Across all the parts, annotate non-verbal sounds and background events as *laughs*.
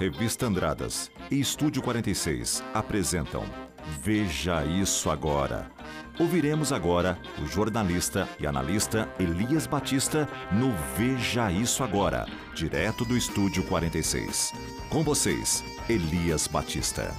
Revista Andradas e Estúdio 46 apresentam Veja Isso Agora. Ouviremos agora o jornalista e analista Elias Batista no Veja Isso Agora, direto do Estúdio 46. Com vocês, Elias Batista.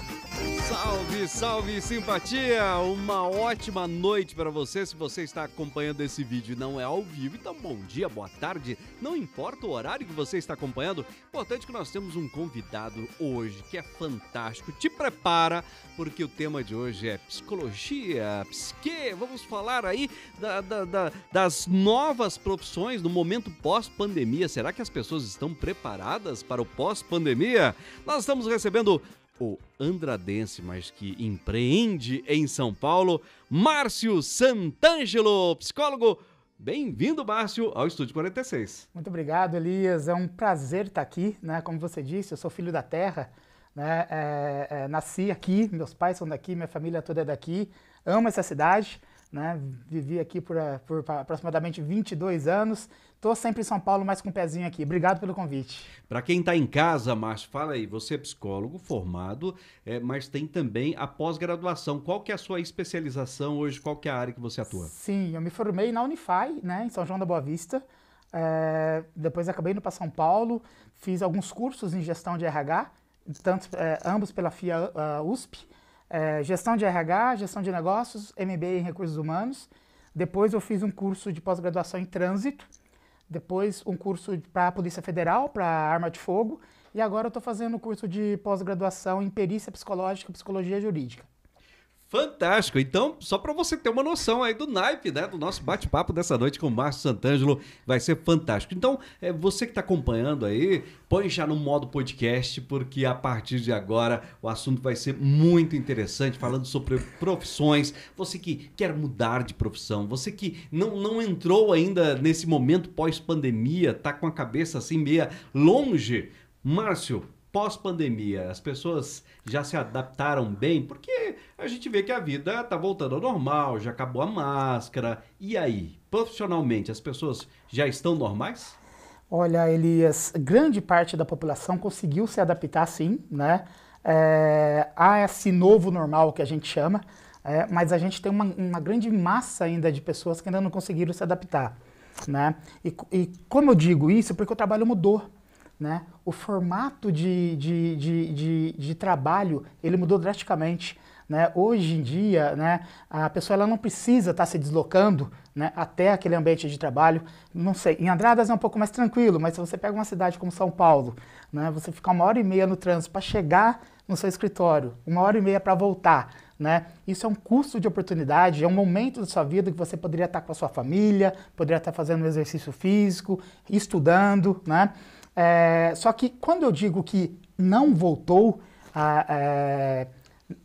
Salve, salve simpatia! Uma ótima noite para você se você está acompanhando esse vídeo não é ao vivo. Então, bom dia, boa tarde, não importa o horário que você está acompanhando. Importante que nós temos um convidado hoje que é fantástico. Te prepara, porque o tema de hoje é psicologia, psique. Vamos falar aí da, da, da, das novas profissões no momento pós-pandemia. Será que as pessoas estão preparadas para o pós-pandemia? Nós estamos recebendo o andradense, mas que empreende em São Paulo, Márcio Santangelo, psicólogo. Bem-vindo, Márcio, ao Estúdio 46. Muito obrigado, Elias. É um prazer estar aqui. Né? Como você disse, eu sou filho da terra. Né? É, é, nasci aqui, meus pais são daqui, minha família toda é daqui. Amo essa cidade. Né? Vivi aqui por, é, por aproximadamente 22 anos. Tô sempre em São Paulo, mas com um pezinho aqui. Obrigado pelo convite. Para quem está em casa, Márcio, fala aí, você é psicólogo formado, é, mas tem também a pós-graduação. Qual que é a sua especialização hoje? Qual que é a área que você atua? Sim, eu me formei na Unify, né, em São João da Boa Vista. É, depois acabei indo para São Paulo, fiz alguns cursos em gestão de RH, tanto, é, ambos pela FIA uh, é, USP. É, gestão de RH, gestão de negócios, MBA em recursos humanos. Depois eu fiz um curso de pós-graduação em trânsito depois um curso para a Polícia Federal, para arma de fogo, e agora eu estou fazendo um curso de pós-graduação em perícia psicológica e psicologia jurídica. Fantástico. Então, só para você ter uma noção aí do naipe, né, do nosso bate-papo dessa noite com o Márcio Santangelo, vai ser fantástico. Então, é, você que está acompanhando aí, põe já no modo podcast, porque a partir de agora o assunto vai ser muito interessante, falando sobre profissões. Você que quer mudar de profissão, você que não, não entrou ainda nesse momento pós-pandemia, tá com a cabeça assim meia longe. Márcio, pós-pandemia, as pessoas já se adaptaram bem? Porque a gente vê que a vida está voltando ao normal, já acabou a máscara. E aí, profissionalmente, as pessoas já estão normais? Olha, Elias, grande parte da população conseguiu se adaptar, sim, né? É, a esse novo normal que a gente chama, é, mas a gente tem uma, uma, grande massa ainda de pessoas que ainda não conseguiram se adaptar, né? E, e como eu digo isso, porque o trabalho mudou, né? O formato de, de, de, de, de trabalho, ele mudou drasticamente. Né? Hoje em dia, né, a pessoa ela não precisa estar tá se deslocando né, até aquele ambiente de trabalho. Não sei, em Andradas é um pouco mais tranquilo, mas se você pega uma cidade como São Paulo, né, você ficar uma hora e meia no trânsito para chegar no seu escritório, uma hora e meia para voltar, né? Isso é um custo de oportunidade, é um momento da sua vida que você poderia estar tá com a sua família, poderia estar tá fazendo um exercício físico, estudando, né? É, só que quando eu digo que não voltou, a, a é,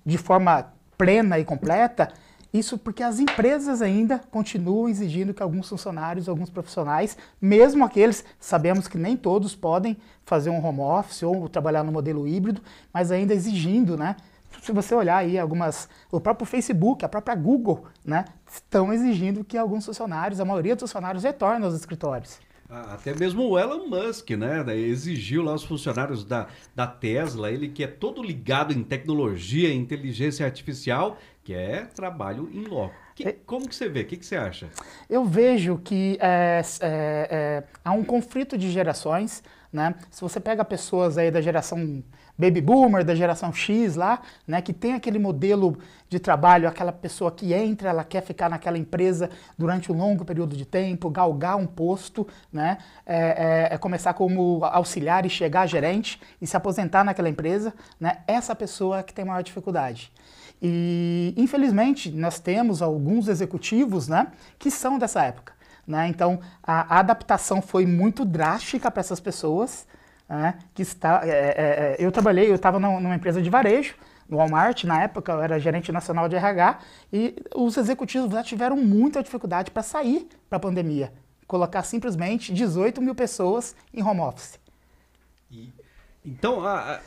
de forma plena e completa, isso porque as empresas ainda continuam exigindo que alguns funcionários, alguns profissionais, mesmo aqueles, sabemos que nem todos podem fazer um home office ou trabalhar no modelo híbrido, mas ainda exigindo, né? Se você olhar aí algumas, o próprio Facebook, a própria Google, né, estão exigindo que alguns funcionários, a maioria dos funcionários retornem aos escritórios. Até mesmo o Elon Musk, né, né? Exigiu lá os funcionários da, da Tesla, ele que é todo ligado em tecnologia, inteligência artificial, que é trabalho em loco. Que, é. como que você vê? O que, que você acha? Eu vejo que é, é, é, há um conflito de gerações, né? Se você pega pessoas aí da geração baby boomer da geração X lá, né, que tem aquele modelo de trabalho, aquela pessoa que entra, ela quer ficar naquela empresa durante um longo período de tempo, galgar um posto, né, é, é, é começar como auxiliar e chegar a gerente e se aposentar naquela empresa, né, essa pessoa que tem maior dificuldade. E infelizmente nós temos alguns executivos, né, que são dessa época. Né? Então a, a adaptação foi muito drástica para essas pessoas né, que está, é, é, é eu trabalhei, eu estava numa empresa de varejo, no Walmart, na época eu era gerente nacional de RH, e os executivos já tiveram muita dificuldade para sair para a pandemia, colocar simplesmente 18 mil pessoas em home office. E, então,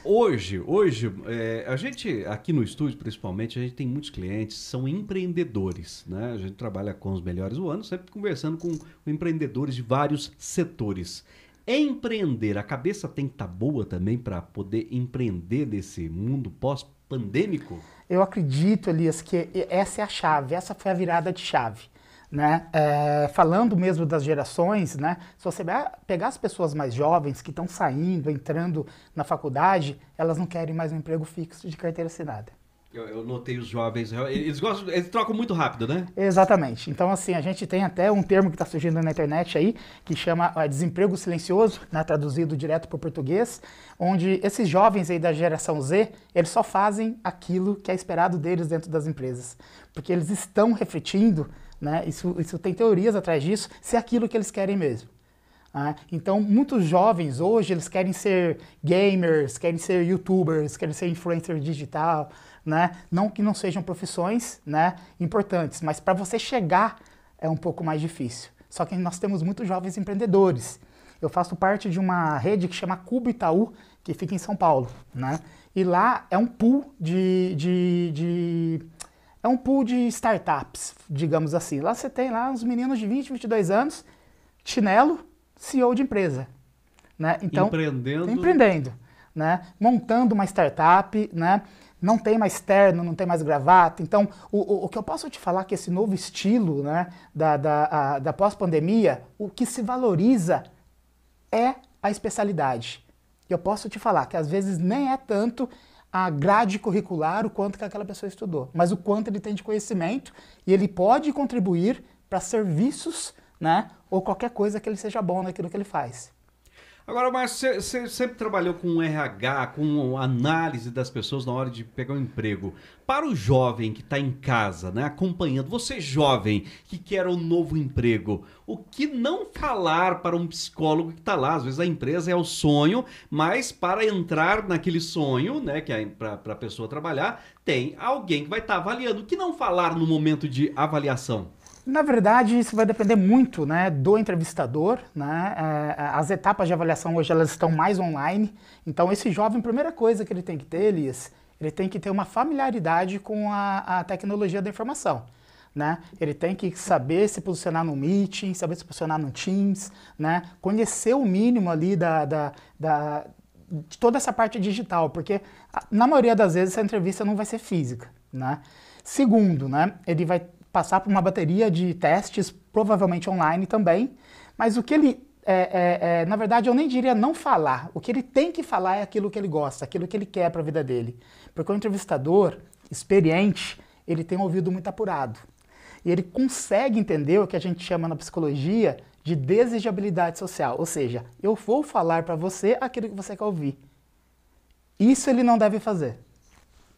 hoje, hoje é, a gente, aqui no estúdio principalmente, a gente tem muitos clientes, são empreendedores. Né? A gente trabalha com os melhores do ano, sempre conversando com empreendedores de vários setores. Empreender. A cabeça tem que estar tá boa também para poder empreender nesse mundo pós-pandêmico? Eu acredito, Elias, que essa é a chave, essa foi a virada de chave. Né? É, falando mesmo das gerações, né? se você pegar as pessoas mais jovens que estão saindo, entrando na faculdade, elas não querem mais um emprego fixo de carteira assinada. Eu, eu, notei os jovens, eles gostam, eles trocam muito rápido, né? Exatamente. Então, assim, a gente tem até um termo que está surgindo na internet aí, que chama eh, desemprego silencioso, né, traduzido direto para o português, onde esses jovens aí da geração Z, eles só fazem aquilo que é esperado deles dentro das empresas. Porque eles estão refletindo, né, isso, isso tem teorias atrás disso, se é aquilo que eles querem mesmo. Ah, então, muitos jovens hoje, eles querem ser gamers, querem ser youtubers, querem ser influencer digital, né? Não que não sejam profissões, né, importantes, mas para você chegar é um pouco mais difícil. Só que nós temos muitos jovens empreendedores. Eu faço parte de uma rede que chama Cubo Itaú, que fica em São Paulo, né? E lá é um pool de, de, de é um pool de startups, digamos assim. Lá você tem lá uns meninos de 20, 22 anos, chinelo, CEO de empresa, né? Então empreendendo, empreendendo, né? Montando uma startup, né? não tem mais terno, não tem mais gravata. Então, o, o, que eu posso te falar é que esse novo estilo né, da, da, da pós-pandemia, o que se valoriza é a especialidade. E eu posso te falar que às vezes nem é tanto a grade curricular, o quanto que aquela pessoa estudou, mas o quanto ele tem de conhecimento e ele pode contribuir para serviços né, ou qualquer coisa que ele seja bom naquilo que ele faz. Agora, Márcio, você sempre trabalhou com RH, com análise das pessoas na hora de pegar um emprego. Para o jovem que está em casa, né, acompanhando, você jovem que quer um novo emprego, o que não falar para um psicólogo que está lá? Às vezes a empresa é o sonho, mas para entrar naquele sonho, né, que é para a pessoa trabalhar, tem alguém que vai estar tá avaliando. O que não falar no momento de avaliação? Na verdade, isso vai depender muito né, do entrevistador. Né? É, é, as etapas de avaliação hoje elas estão mais online. Então, esse jovem, primeira coisa que ele tem que ter, Elias, ele tem que ter uma familiaridade com a, a tecnologia da informação. Né? Ele tem que saber se posicionar no meeting, saber se posicionar no Teams, né? Conhecer o mínimo ali da, da, da, de toda essa parte digital, porque na maioria das vezes essa entrevista não vai ser física, né? Segundo, né? Ele vai passar por uma bateria de testes, provavelmente online também. Mas o que ele, é, é, é, na verdade, eu nem diria não falar. O que ele tem que falar é aquilo que ele gosta, aquilo que ele quer para a vida dele. Porque o entrevistador experiente, ele tem um ouvido muito apurado. E ele consegue entender o que a gente chama na psicologia de desejabilidade social. Ou seja, eu vou falar para você aquilo que você quer ouvir. Isso ele não deve fazer.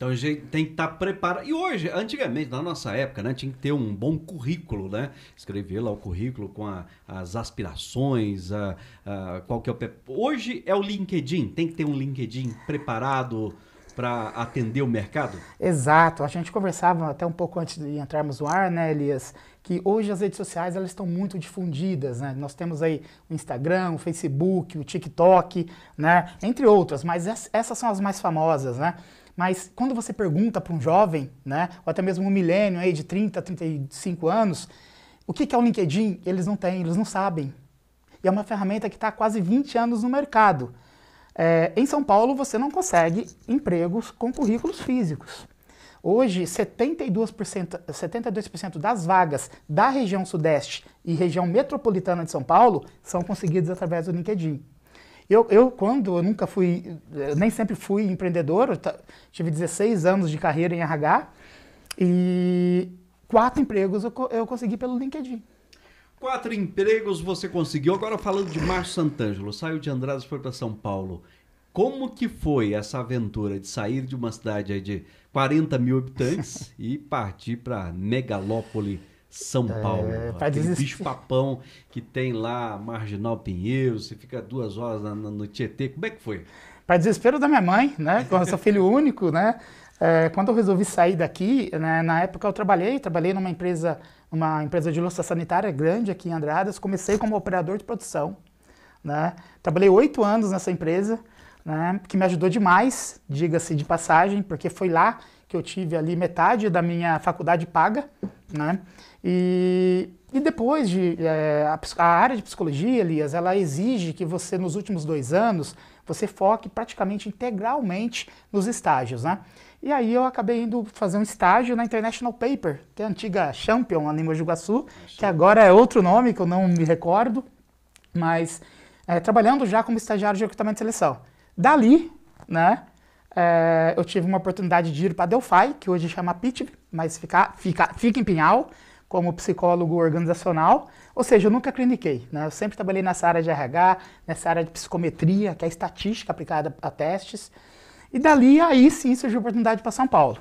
Então a gente tem que estar tá preparado. E hoje, antigamente, na nossa época, né, tinha que ter um bom currículo, né? Escrever lá o currículo com a, as aspirações, a, a, qual que é o. Hoje é o LinkedIn, tem que ter um LinkedIn preparado para atender o mercado? Exato. A gente conversava até um pouco antes de entrarmos no ar, né, Elias, que hoje as redes sociais elas estão muito difundidas, né? Nós temos aí o Instagram, o Facebook, o TikTok, né, entre outras, mas essas são as mais famosas, né? Mas quando você pergunta para um jovem, né, ou até mesmo um milênio aí de 30, 35 anos, o que é o LinkedIn? Eles não têm, eles não sabem. E é uma ferramenta que está há quase 20 anos no mercado. É, em São Paulo, você não consegue empregos com currículos físicos. Hoje, 72%, 72% das vagas da região Sudeste e região metropolitana de São Paulo são conseguidas através do LinkedIn. Eu, eu quando, eu nunca fui, eu nem sempre fui empreendedor, tive 16 anos de carreira em RH e quatro empregos eu, eu consegui pelo LinkedIn. Quatro empregos você conseguiu. Agora falando de Márcio Santangelo, saiu de Andradas foi para São Paulo. Como que foi essa aventura de sair de uma cidade de 40 mil habitantes *laughs* e partir para megalópole são é, Paulo. É, aquele bicho papão que tem lá, Marginal Pinheiro, você fica duas horas na, no Tietê. Como é que foi? Para desespero da minha mãe, né? Eu sou filho único, né? É, quando eu resolvi sair daqui, né, na época eu trabalhei, trabalhei numa empresa, uma empresa de louça sanitária grande aqui em Andradas. Comecei como operador de produção, né? Trabalhei oito anos nessa empresa, né? Que me ajudou demais, diga-se de passagem, porque foi lá que eu tive ali metade da minha faculdade paga, né? E, e depois de é, a, a, área de psicologia, Elias, ela exige que você nos últimos dois anos você foque praticamente integralmente nos estágios, né? E aí eu acabei indo fazer um estágio na International Paper, que é a antiga Champion ali em Mogi que agora é outro nome que eu não me recordo, mas é, trabalhando já como estagiário de recrutamento e seleção. Dali, né? É, eu tive uma oportunidade de ir para Delphi, que hoje chama PITV, mas fica, fica, fica em Pinhal, como psicólogo organizacional. Ou seja, eu nunca cliniquei. Né? Eu sempre trabalhei nessa área de RH, nessa área de psicometria, que é estatística aplicada a testes. E dali, aí sim, surgiu a oportunidade para São Paulo.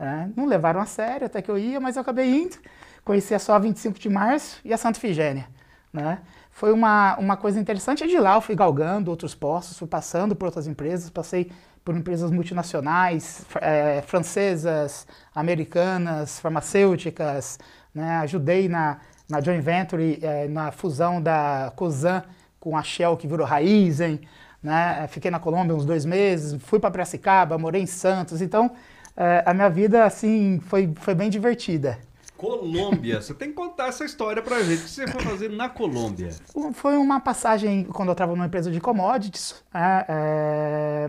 Né? não levaram a sério até que eu ia, mas eu acabei indo. Conheci a só 25 de março e a Santa Figênia. Né? Foi uma, uma coisa interessante. E de lá eu fui galgando outros postos, fui passando por outras empresas, passei por empresas multinacionais, é, francesas, americanas, farmacêuticas. Né? Ajudei na, na joint venture, é, na fusão da Cosan com a Shell, que virou Raizen. Né? É, fiquei na Colômbia uns dois meses, fui para Piracicaba, morei em Santos. Então, é, a minha vida assim foi, foi bem divertida. Colômbia. Você tem que contar essa história pra gente. O que você foi fazer na Colômbia? Foi uma passagem quando eu estava numa empresa de commodities. É,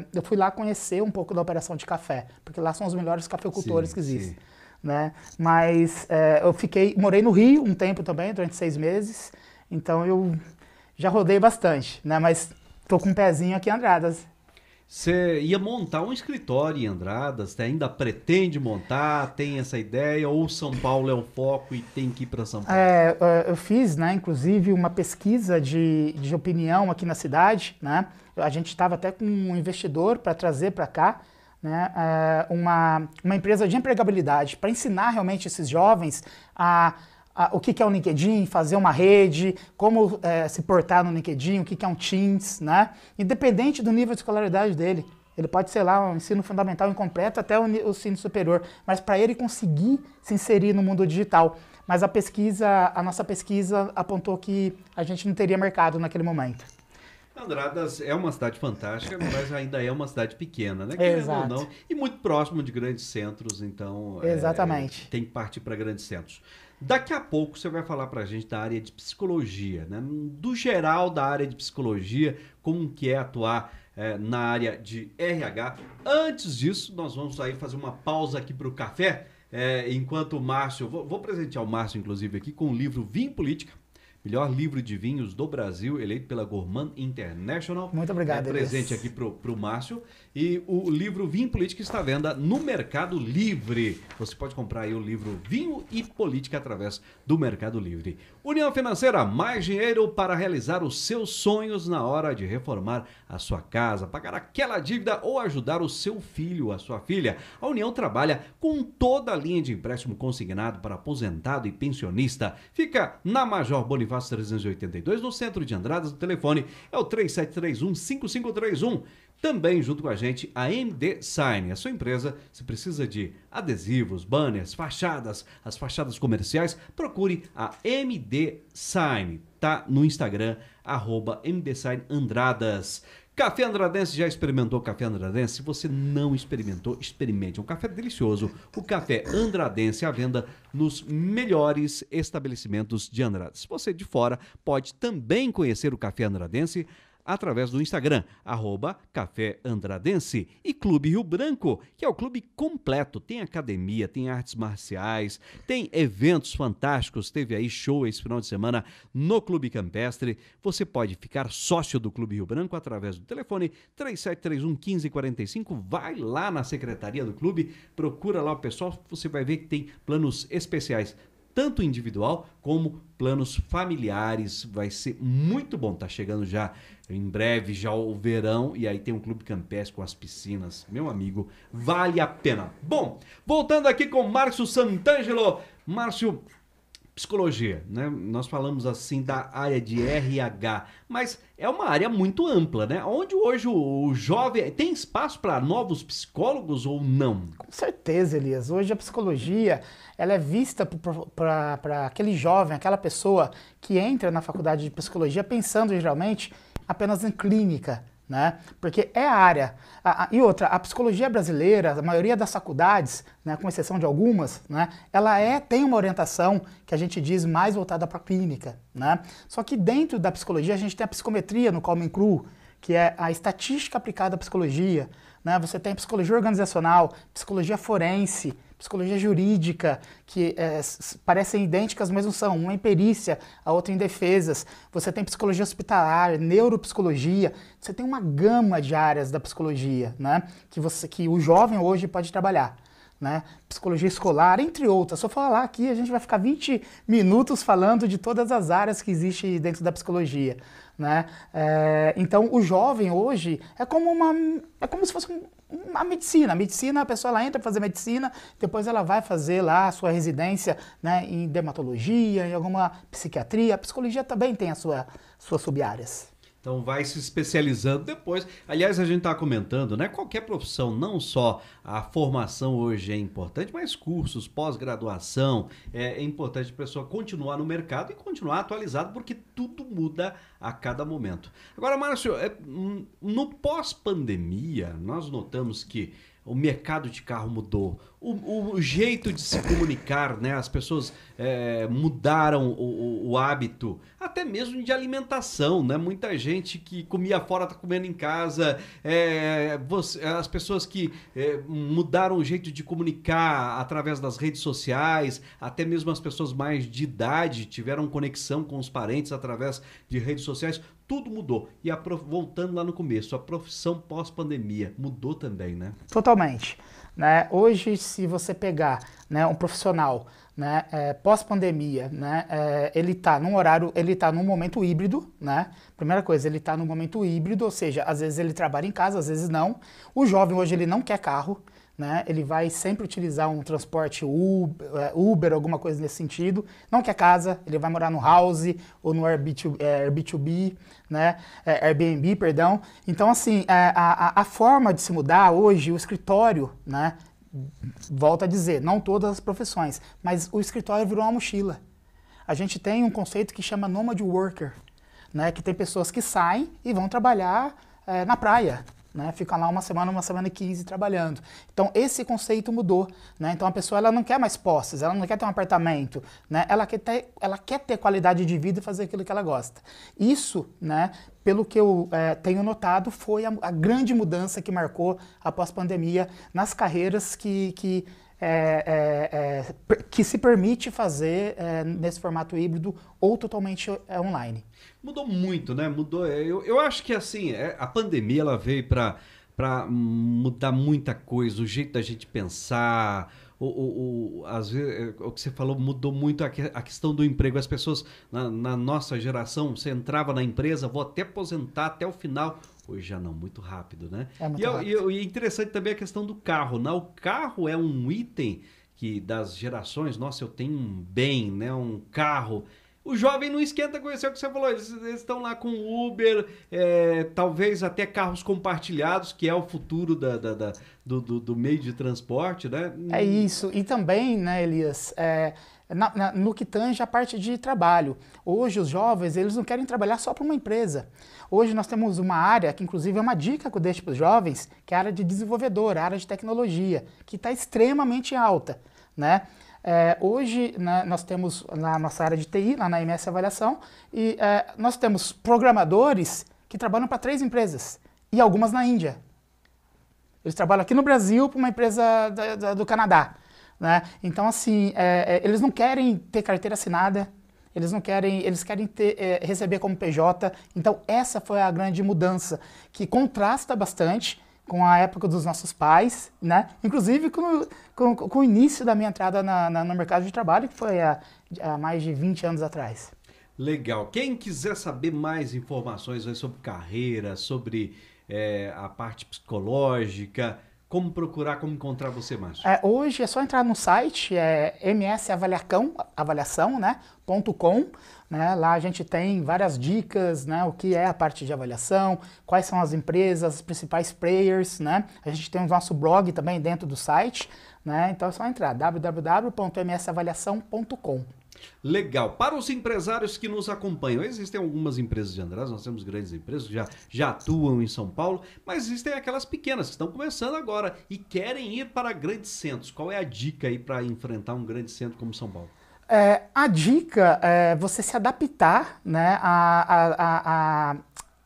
é, eu fui lá conhecer um pouco da operação de café, porque lá são os melhores cafeicultores sim, que existem. Né? Mas é, eu fiquei, morei no Rio um tempo também, durante seis meses. Então eu já rodei bastante, né? Mas tô com um pezinho aqui em Andradas. Você ia montar um escritório em Andradas, você ainda pretende montar, tem essa ideia, ou São Paulo é o foco e tem que ir para São Paulo? É, é, eu fiz, né, inclusive, uma pesquisa de, de opinião aqui na cidade, né? A gente estava até com um investidor para trazer para cá, né, é, uma, uma empresa de empregabilidade, para ensinar realmente esses jovens a a, o que, que é o LinkedIn, fazer uma rede, como é, se portar no LinkedIn, o que, que é um Teams, né? Independente do nível de escolaridade dele. Ele pode ser lá um ensino fundamental incompleto até o, o ensino superior, mas para ele conseguir se inserir no mundo digital. Mas a pesquisa, a nossa pesquisa apontou que a gente não teria mercado naquele momento. Andradas é uma cidade fantástica, *laughs* mas ainda é uma cidade pequena, né? Querendo não, e muito próximo de grandes centros, então. É, Exatamente. É, tem que partir para grandes centros. Daqui a pouco você vai falar para a gente da área de psicologia, né? do geral da área de psicologia, como que é atuar é, na área de RH. Antes disso, nós vamos aí fazer uma pausa aqui para o café, é, enquanto o Márcio, vou, vou presentear o Márcio, inclusive, aqui com o livro Vim Política, melhor livro de vinhos do Brasil, eleito pela Gourmand International. Muito obrigado, é Presente aqui para o Márcio. E o livro Vinho e Política está à venda no Mercado Livre. Você pode comprar aí o livro Vinho e Política através do Mercado Livre. União Financeira, mais dinheiro para realizar os seus sonhos na hora de reformar a sua casa, pagar aquela dívida ou ajudar o seu filho, a sua filha. A União trabalha com toda a linha de empréstimo consignado para aposentado e pensionista. Fica na Major Bonifacio Bonifácio 382, no centro de Andradas. O telefone é o 3731-5531. Também junto com a gente, a MD Sign. A sua empresa, se precisa de adesivos, banners, fachadas, as fachadas comerciais, procure a MD Sign. Tá no Instagram, arroba MD Sign Andradas. Café Andradense, já experimentou o café Andradense? Se você não experimentou, experimente. É um café delicioso. O café Andradense à venda nos melhores estabelecimentos de Andrade. Se você é de fora, pode também conhecer o café Andradense através do Instagram, arroba Café Andradense e Clube Rio Branco, que é o clube completo. Tem academia, tem artes marciais, tem eventos fantásticos. Teve aí show esse final de semana no Clube Campestre. Você pode ficar sócio do Clube Rio Branco através do telefone 3731 1545. Vai lá na secretaria do clube, procura lá o pessoal, você vai ver que tem planos especiais tanto individual como planos familiares. Vai ser muito bom. Tá chegando já em breve já o verão e aí tem um clube campestre com as piscinas. Meu amigo, vale a pena. Bom, voltando aqui com Márcio Santangelo. Márcio, psicologia, né? Nós falamos assim da área de RH, mas é uma área muito ampla, né? Onde hoje o, o jovem tem espaço para novos psicólogos ou não? Com certeza, Elias. Hoje a psicologia ela é vista para aquele jovem, aquela pessoa que entra na faculdade de psicologia pensando geralmente apenas em clínica né? Porque é área. A, a, e outra, a psicologia brasileira, a maioria das faculdades, né, com exceção de algumas, né, ela é tem uma orientação que a gente diz mais voltada para a clínica, né? Só que dentro da psicologia a gente tem a psicometria no Common Cru, que é a estatística aplicada à psicologia, né? Você tem psicologia organizacional, psicologia forense, psicologia jurídica, que é, parecem idênticas, mas não são. Uma em é perícia, a outra em é defesas. Você tem psicologia hospitalar, neuropsicologia. Você tem uma gama de áreas da psicologia, né? Que, você, que o jovem hoje pode trabalhar. Né? psicologia escolar, entre outras. Só falar aqui, a gente vai ficar 20 minutos falando de todas as áreas que existem dentro da psicologia. Né? É, então, o jovem hoje é como, uma, é como se fosse um, a medicina. A medicina, a pessoa ela entra para fazer medicina, depois ela vai fazer lá a sua residência né, em dermatologia, em alguma psiquiatria. A psicologia também tem as sua, suas sub-áreas. Então vai se especializando depois. Aliás, a gente está comentando, né? Qualquer profissão, não só a formação hoje é importante, mas cursos, pós-graduação, é, é importante a pessoa continuar no mercado e continuar atualizado, porque tudo muda a cada momento. Agora, Márcio, é, hum, no pós-pandemia, nós notamos que o mercado de carro mudou, o, o, jeito de se comunicar, né? As pessoas é, mudaram o, o, o, hábito, até mesmo de alimentação, né? Muita gente que comia fora está comendo em casa, é, você, as pessoas que é, mudaram o jeito de comunicar através das redes sociais, até mesmo as pessoas mais de idade tiveram conexão com os parentes através de redes sociais tudo mudou. E a prof... voltando lá no começo, a profissão pós-pandemia mudou também, né? Totalmente. Né? Hoje, se você pegar né, um profissional né, é, pós-pandemia, né, é, ele está num horário, ele está num momento híbrido, né? Primeira coisa, ele está num momento híbrido, ou seja, às vezes ele trabalha em casa, às vezes não. O jovem hoje ele não quer carro, né? Ele vai sempre utilizar um transporte Uber, é, Uber, alguma coisa nesse sentido. Não quer casa, ele vai morar no house ou no Airbnb, é, Airbnb né? É, Airbnb, perdão. Então, assim, a, a, a forma de se mudar hoje, o escritório, né? volto a dizer, não todas as profissões, mas o escritório virou uma mochila. A gente tem um conceito que chama nomad worker, né, que tem pessoas que saem e vão trabalhar é, na praia, né? lá uma semana, uma semana e quinze trabalhando. Então esse conceito mudou, né? Então a pessoa ela não quer mais posses, ela não quer ter um apartamento, né? Ela quer ter, ela quer ter qualidade de vida e fazer aquilo que ela gosta. Isso, né? Pelo que eu é, tenho notado, foi a, a, grande mudança que marcou após pandemia nas carreiras que, que é, é, que se permite fazer é, nesse formato híbrido ou totalmente é, online. Mudou muito, né? Mudou. É, eu, eu acho que assim, é, a pandemia ela veio para para mudar muita coisa, o jeito da gente pensar, o, o, o, às vezes, é, o que você falou mudou muito a, que, a questão do emprego. As pessoas, na, na, nossa geração, você entrava na empresa, vou até aposentar até o final. Hoje já não, muito rápido, né? É muito e, rápido. E, e, interessante também a questão do carro. Né? O carro é um item que das gerações, nossa, eu tenho um bem, né, um carro. O jovem não esquenta conhecer é o que você falou. Eles, eles estão lá com Uber, é, talvez até carros compartilhados, que é o futuro da, da, da do, do, do, meio de transporte, né? É isso. E também, né, Elias, é, na, na, no que tange a parte de trabalho. Hoje os jovens eles não querem trabalhar só para uma empresa. Hoje nós temos uma área que inclusive é uma dica que eu deixo para os jovens, que é a área de desenvolvedor, a área de tecnologia, que está extremamente alta. Né? É, hoje né, nós temos na nossa área de TI, lá na MS Avaliação, e é, nós temos programadores que trabalham para três empresas e algumas na Índia. Eles trabalham aqui no Brasil para uma empresa da, da, do Canadá. Né? Então, assim, é, é, eles não querem ter carteira assinada, eles não querem, eles querem ter, é, receber como PJ. Então, essa foi a grande mudança, que contrasta bastante com a época dos nossos pais, né? Inclusive com, com, com o início da minha entrada na, na, no mercado de trabalho, que foi há, há mais de 20 anos atrás. Legal. Quem quiser saber mais informações sobre carreira, sobre é, a parte psicológica, como procurar, como encontrar você, mais? É, hoje é só entrar no site, é msavaliacão, avaliação, né, ponto com, né, lá a gente tem várias dicas, né, o que é a parte de avaliação, quais são as empresas, os principais players, né, a gente tem o nosso blog também dentro do site, né, então é só entrar, www.msavaliação.com. Legal. Para os empresários que nos acompanham, existem algumas empresas de Andrés, nós temos grandes empresas que já, já atuam em São Paulo, mas existem aquelas pequenas que estão começando agora e querem ir para grandes centros. Qual é a dica aí para enfrentar um grande centro como São Paulo? É, a dica é você se adaptar né, a, a, a,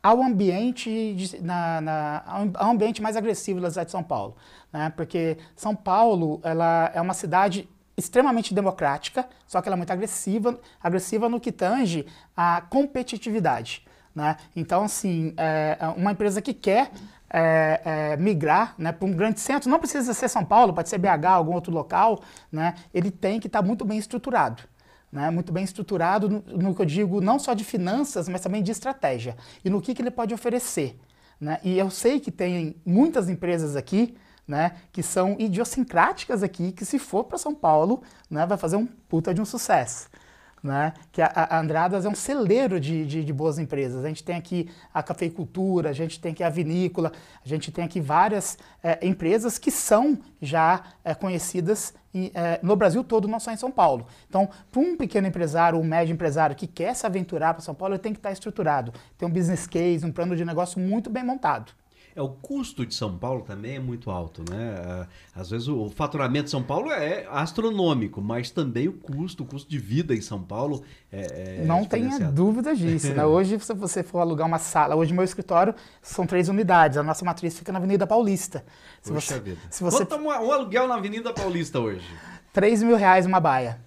ao ambiente de, na, na, ao ambiente mais agressivo da cidade de São Paulo. Né? Porque São Paulo ela é uma cidade extremamente democrática, só que ela é muito agressiva, agressiva no que tange à competitividade. Né? Então, assim, é, é uma empresa que quer é, é, migrar né, para um grande centro, não precisa ser São Paulo, pode ser BH, algum outro local, né? ele tem que estar tá muito bem estruturado. Né, muito bem estruturado no, no, que eu digo não só de finanças, mas também de estratégia e no que, que ele pode oferecer. Né? E eu sei que tem muitas empresas aqui né, que são idiosincráticas aqui, que se for para São Paulo, né, vai fazer um puta de um sucesso. Né? Que a, a Andradas é um celeiro de, de, de, boas empresas. A gente tem aqui a cafeicultura, a gente tem aqui a vinícola, a gente tem aqui várias é, empresas que são já é, conhecidas em, é, eh, no Brasil todo, não só em São Paulo. Então, para um pequeno empresário, um médio empresário que quer se aventurar para São Paulo, ele tem que estar tá estruturado, tem um business case, um plano de negócio muito bem montado. É, o custo de São Paulo também é muito alto, né? É, às vezes o faturamento de São Paulo é astronômico, mas também o custo, o custo de vida em São Paulo é. é Não tenha dúvidas disso, né? Hoje, se você for alugar uma sala, hoje meu escritório são três unidades, a nossa matriz fica na Avenida Paulista. Se Poxa você, vida. Se você... Quanto um aluguel na Avenida Paulista hoje? 3 mil reais uma baia.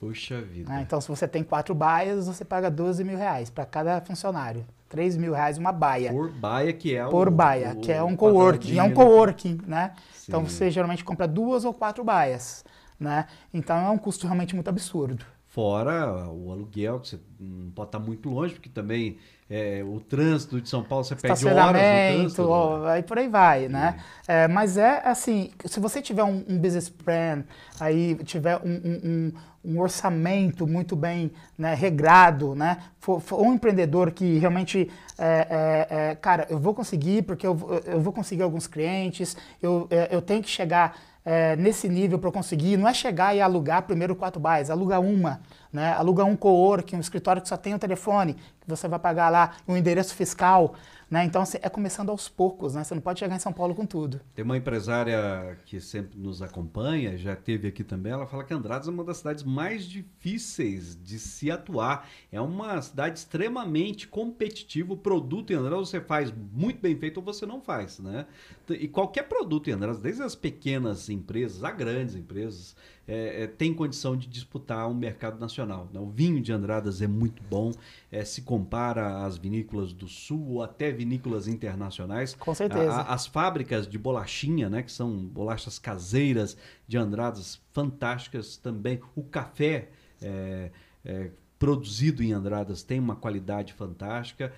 Poxa vida. Ah, então, se você tem quatro baias, você paga 12 mil reais para cada funcionário. 3 mil reais uma baia. Por baia, que é Por baia, o, que é um coworking. É um né? coworking, né? Então, Sim. Então você geralmente compra duas ou quatro baias, né? Então é um custo realmente muito absurdo. Fora o aluguel, que você não pode estar muito longe, porque também é, o trânsito de São Paulo, você perde horas no trânsito. Né? Ó, né? Aí por aí vai, né? É, mas é assim, se você tiver um, um business plan, aí tiver um, um, um um orçamento muito bem né, regrado, né? For, for um empreendedor que realmente, é, é, é, cara, eu vou conseguir porque eu, eu vou conseguir alguns clientes, eu, é, eu tenho que chegar é, nesse nível para conseguir não é chegar e alugar primeiro quatro bairros aluga uma, né? aluga um co-work, um escritório que só tem um telefone, que você vai pagar lá, um endereço fiscal. Né? Então, assim, é começando aos poucos, né? você não pode chegar em São Paulo com tudo. Tem uma empresária que sempre nos acompanha, já teve aqui também, ela fala que Andradas é uma das cidades mais difíceis de se atuar. É uma cidade extremamente competitiva, o produto em Andradas você faz muito bem feito ou você não faz. Né? e qualquer produto, Andradas, desde as pequenas empresas, a grandes empresas, é, é, tem condição de disputar um mercado nacional. Né? O vinho de Andradas é muito bom, é, se compara às vinícolas do Sul ou até vinícolas internacionais. Com certeza. A, as fábricas de bolachinha, né, que são bolachas caseiras de Andradas, fantásticas também. O café é, é, produzido em Andradas tem uma qualidade fantástica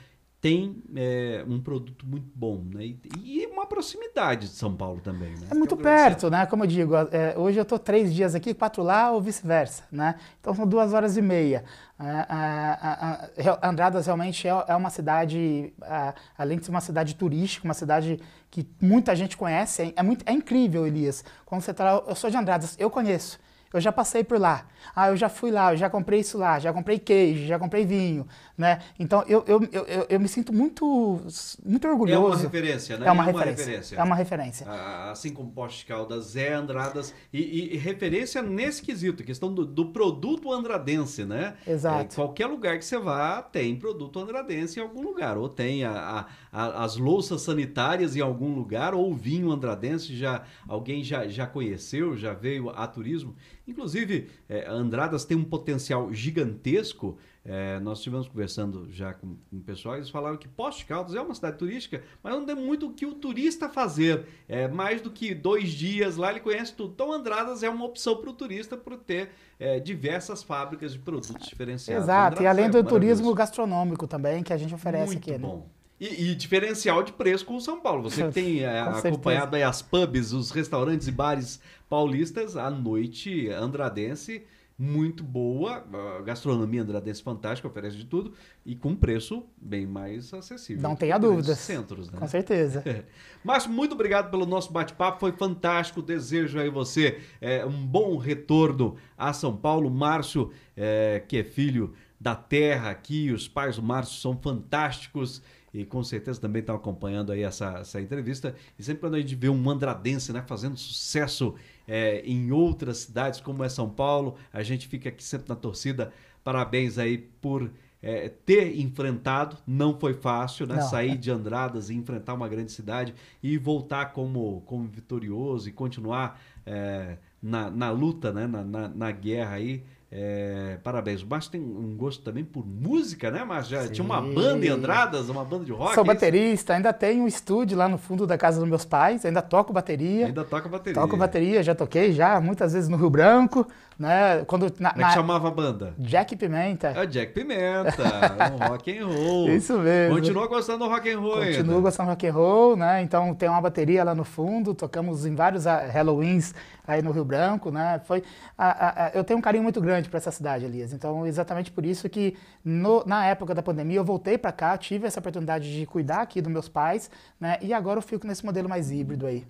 tem é, um produto muito bom, né? E, e, uma proximidade de São Paulo também, né? É muito é perto, né? Como eu digo, é, hoje eu estou três dias aqui, quatro lá ou vice-versa, né? Então são duas horas e meia. A, a, a Andradas realmente é, é uma cidade, é, além de ser uma cidade turística, uma cidade que muita gente conhece, é, é, muito, é incrível, Elias. Quando você tá lá, eu sou de Andradas, eu conheço. Eu já passei por lá. Ah, eu já fui lá, eu já comprei isso lá, já comprei queijo, já comprei vinho, né? Então eu, eu, eu, eu me sinto muito, muito orgulhoso. É uma referência, né? É uma, é uma referência. referência. É uma referência. Ah, ah, ah assim como Poste Caldas, Zé Andradas e, e, e, referência nesse quesito, questão do, do produto andradense, né? Exato. É, qualquer lugar que você vá tem produto andradense em algum lugar, ou tem a, a, a, as louças sanitárias em algum lugar, ou vinho andradense já alguém já, já conheceu, já veio a turismo. Inclusive, é, Andradas tem um potencial gigantesco. É, nós estivemos conversando já com, o pessoal, eles falaram que Poste Caldas é uma cidade turística, mas não tem muito o que o turista fazer. É, mais do que dois dias lá, ele conhece tudo. Então, Andradas é uma opção para o turista por ter é, diversas fábricas de produtos diferenciados. Exato, Andradas e além é do turismo gastronômico também que a gente oferece muito aqui. Muito né? bom. Né? E, e, diferencial de preço com o São Paulo. Você que tem é, *laughs* acompanhado aí as pubs, os restaurantes e bares paulistas, a noite andradense muito boa, a gastronomia andradense fantástica, oferece de tudo, e com preço bem mais acessível. Não tenha dúvidas. Centros, né? Com certeza. É. *laughs* Márcio, muito obrigado pelo nosso bate-papo, foi fantástico. Desejo aí você é, um bom retorno a São Paulo. Márcio, eh, que é filho da terra aqui. Os pais do Márcio são fantásticos e com certeza também estão acompanhando aí essa, essa entrevista. E sempre quando a gente vê um mandradense né, fazendo sucesso é, em outras cidades, como é São Paulo, a gente fica aqui sempre na torcida. Parabéns aí por é, ter enfrentado. Não foi fácil, né? Não. Sair de Andradas e enfrentar uma grande cidade e voltar como, como vitorioso e continuar é, na, na luta, né? na, na, na guerra aí. É, parabéns. O Márcio tem um gosto também por música, né, Márcio? Sim. Tinha uma banda de Andradas, uma banda de rock. Sou é baterista, ainda tenho um estúdio lá no fundo da casa dos meus pais, ainda toco bateria. Ainda toca bateria. Toco bateria, já toquei já muitas vezes no Rio Branco, né? Quando, na, Como é que na... chamava a banda? Jack Pimenta. É Jack Pimenta, é um rock and roll. *laughs* Isso mesmo. Continua gostando do rock and roll Continua ainda. gostando do rock and roll, né? Então tem uma bateria lá no fundo, tocamos em vários ah, Halloweens aí no Rio Branco, né? Foi, a, a, eu tenho um carinho muito grande para essa cidade, Elias. Então, exatamente por isso que no, na época da pandemia eu voltei para cá, tive essa oportunidade de cuidar aqui dos meus pais, né? E agora eu fico nesse modelo mais híbrido aí.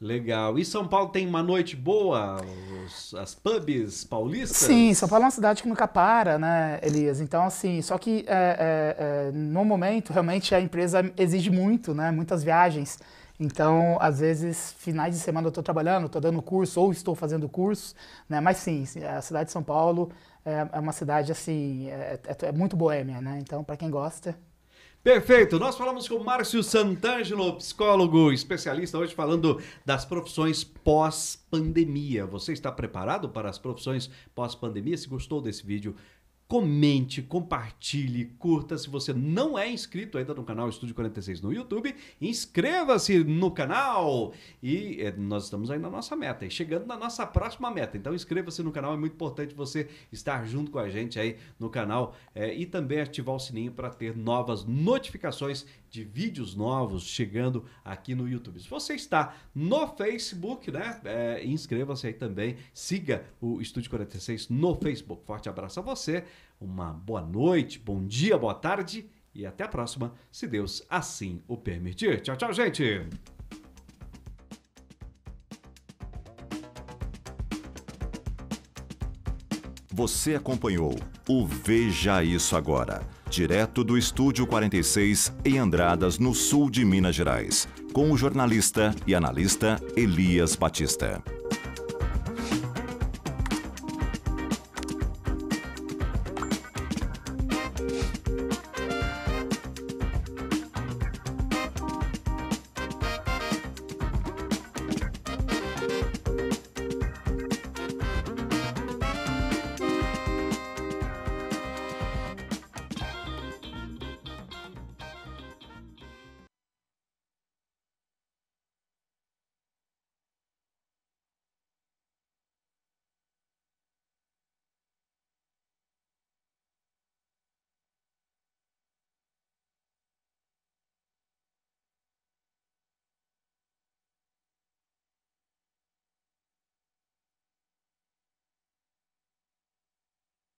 Legal. E São Paulo tem uma noite boa? Os, as pubs paulistas? Sim, São Paulo é uma cidade que nunca para, né, Elias? Então, assim, só que é, é, é, no momento, realmente, a empresa exige muito, né? Muitas viagens. Então, às vezes, finais de semana eu estou trabalhando, estou dando curso ou estou fazendo curso, né? Mas sim, a cidade de São Paulo é, é uma cidade, assim, é, é, é, muito boêmia, né? Então, para quem gosta... Perfeito. Nós falamos com Márcio Santangelo, psicólogo especialista, hoje falando das profissões pós-pandemia. Você está preparado para as profissões pós-pandemia? Se gostou desse vídeo, Comente, compartilhe, curta. Se você não é inscrito ainda no canal Estúdio 46 no YouTube, inscreva-se no canal. E é, nós estamos aí na nossa meta, chegando na nossa próxima meta. Então inscreva-se no canal, é muito importante você estar junto com a gente aí no canal é, e também ativar o sininho para ter novas notificações de vídeos novos chegando aqui no YouTube. Se você está no Facebook, né, é, inscreva-se aí também, siga o Estúdio 46 no Facebook. Forte abraço a você uma boa noite, bom dia, boa tarde e até a próxima, se Deus assim o permitir. Tchau, tchau, gente! Você acompanhou o Veja Isso Agora, direto do Estúdio 46 em Andradas, no sul de Minas Gerais, com o jornalista e analista Elias Batista.